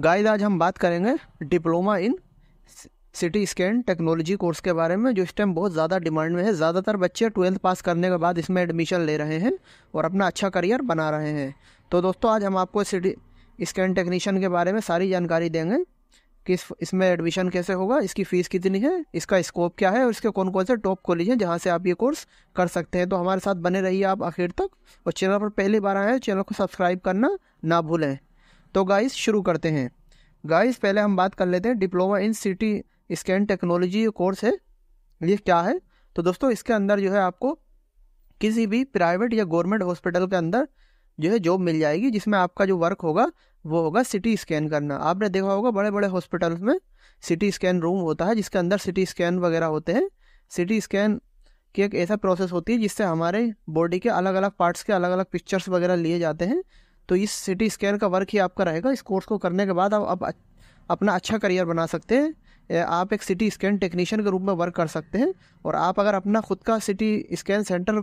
guys आज हम बात करेंगे diploma in CT scan technology course के बारे में जो इस टाइम बहुत ज़्यादा डिमांड में है ज़्यादातर बच्चे ट्वेल्थ पास करने के बाद इसमें एडमिशन ले रहे हैं और अपना अच्छा करियर बना रहे हैं तो दोस्तों आज हम आपको सिटी स्कैन टेक्नीशियन के बारे में सारी जानकारी देंगे कि इस इसमें एडमिशन कैसे होगा इसकी फ़ीस कितनी है इसका स्कोप क्या है और इसके कौन कौन से टॉप कॉलेज हैं जहाँ से आप ये कोर्स कर सकते हैं तो हमारे साथ बने रहिए आप आखिर तक और चैनल पर पहली बार आए चैनल को सब्सक्राइब करना ना भूलें तो गाइस शुरू करते हैं गाइस पहले हम बात कर लेते हैं diploma in CT scan technology course है ये क्या है तो दोस्तों इसके अंदर जो है आपको किसी भी प्राइवेट या गवर्नमेंट हॉस्पिटल के अंदर जो है जॉब मिल जाएगी जिसमें आपका जो वर्क होगा वो होगा सिटी स्कैन करना आपने देखा होगा बड़े बड़े हॉस्पिटल्स में सिटी स्कैन रूम होता है जिसके अंदर सिटी स्कैन वगैरह होते हैं सिटी स्कैन की एक ऐसा प्रोसेस होती है जिससे हमारे बॉडी के अलग अलग पार्ट्स के अलग अलग पिक्चर्स वगैरह लिए जाते हैं तो इस सिटी स्कैन का वर्क ही आपका रहेगा इस कोर्स को करने के बाद आप, अब अपना अच्छा करियर बना सकते हैं आप एक सिटी स्कैन टेक्नीशियन के रूप में वर्क कर सकते हैं और आप अगर अपना खुद का सिटी स्कैन सेंटर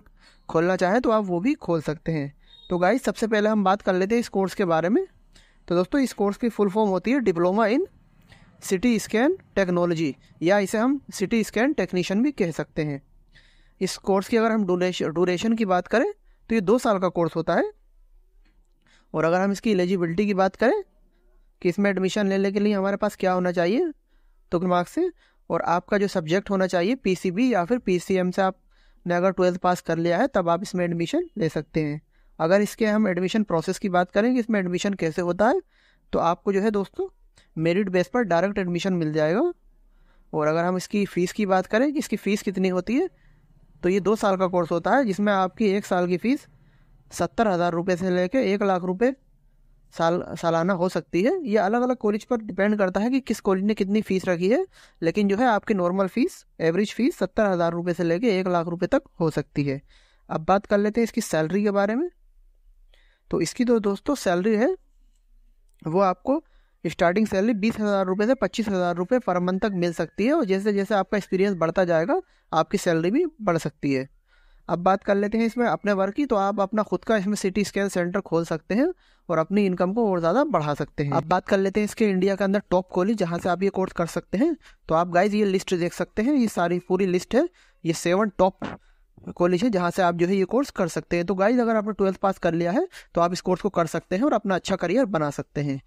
खोलना चाहें तो आप वो भी खोल सकते हैं तो गाइज सबसे पहले हम बात कर लेते हैं इस कोर्स के बारे में तो दोस्तों इस कोर्स की फुल फॉर्म होती है diploma in CT scan technology या इसे हम सिटी स्कैन टेक्नीशियन भी कह सकते हैं इस कोर्स की अगर हम डोनेशन डूरेशन की बात करें तो ये दो साल का कोर्स होता है और अगर हम इसकी एलिजिबिलिटी की बात करें कि इसमें एडमिशन लेने के लिए हमारे पास क्या होना चाहिए तो मार्क्स से और आपका जो सब्जेक्ट होना चाहिए पी या फिर पी से आपने अगर ट्वेल्थ पास कर लिया है तब आप इसमें एडमिशन ले सकते हैं अगर इसके हम एडमिशन प्रोसेस की बात करें कि इसमें एडमिशन कैसे होता है तो आपको जो है दोस्तों मेरिट बेस पर डायरेक्ट एडमिशन मिल जाएगा और अगर हम इसकी फ़ीस की बात करें कि इसकी फ़ीस कितनी होती है तो ये दो साल का कोर्स होता है जिसमें आपकी एक साल की फ़ीस सत्तर हज़ार रुपये से कर एक लाख रुपये साल सालाना हो सकती है ये अलग अलग कॉलेज पर डिपेंड करता है कि किस कॉलेज ने कितनी फ़ीस रखी है लेकिन जो है आपकी नॉर्मल फ़ीस एवरेज फ़ीस सत्तर हज़ार रुपये से कर एक लाख रुपये तक हो सकती है अब बात कर लेते हैं इसकी सैलरी के बारे में तो इसकी जो दोस्तों सैलरी है वो आपको स्टार्टिंग सैलरी बीस हज़ार रुपये से पच्चीस हज़ार रुपये पर मंथ तक मिल सकती है और जैसे जैसे आपका एक्सपीरियंस बढ़ता जाएगा आपकी सैलरी भी बढ़ सकती है अब बात कर लेते हैं इसमें अपने वर्क की तो आप अपना खुद का इसमें सिटी स्केल सेंटर खोल सकते हैं और अपनी इनकम को और ज़्यादा बढ़ा सकते हैं अब बात कर लेते हैं इसके इंडिया के अंदर टॉप कॉलेज जहाँ से आप ये कोर्स कर सकते हैं तो आप गाइज ये लिस्ट देख सकते हैं ये सारी पूरी लिस्ट है ये सेवन टॉप कॉलेज है जहाँ से आप जो है ये कोर्स कर सकते हैं तो गाइज अगर आपने ट्वेल्थ पास कर लिया है तो आप इस कोर्स को कर सकते हैं और अपना अच्छा करियर बना सकते हैं